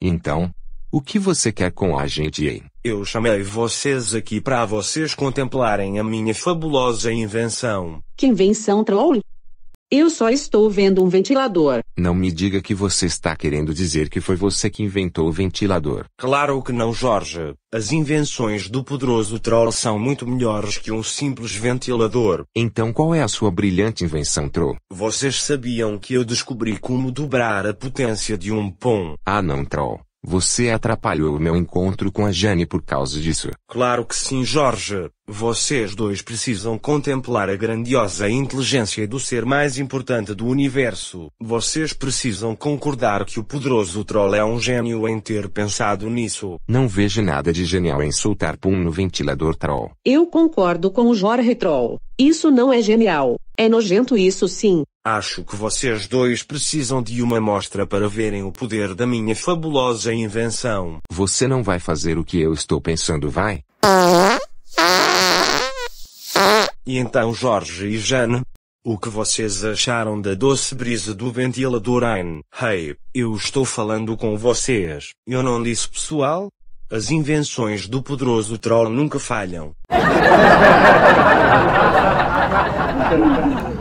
Então, o que você quer com a gente, hein? Eu chamei vocês aqui para vocês contemplarem a minha fabulosa invenção. Que invenção troll? Eu só estou vendo um ventilador. Não me diga que você está querendo dizer que foi você que inventou o ventilador. Claro que não, Jorge. As invenções do poderoso Troll são muito melhores que um simples ventilador. Então qual é a sua brilhante invenção, Troll? Vocês sabiam que eu descobri como dobrar a potência de um pão? Ah não, Troll. Você atrapalhou o meu encontro com a Jane por causa disso. Claro que sim, Jorge. Vocês dois precisam contemplar a grandiosa inteligência do ser mais importante do universo. Vocês precisam concordar que o poderoso troll é um gênio em ter pensado nisso. Não vejo nada de genial em soltar pum no ventilador troll. Eu concordo com o Jorge Troll. Isso não é genial. É nojento isso sim. Acho que vocês dois precisam de uma amostra para verem o poder da minha fabulosa invenção. Você não vai fazer o que eu estou pensando, vai? E então, Jorge e Jane, o que vocês acharam da doce brisa do ventilador Ain? Hey, eu estou falando com vocês. Eu não disse pessoal? As invenções do poderoso troll nunca falham. はい。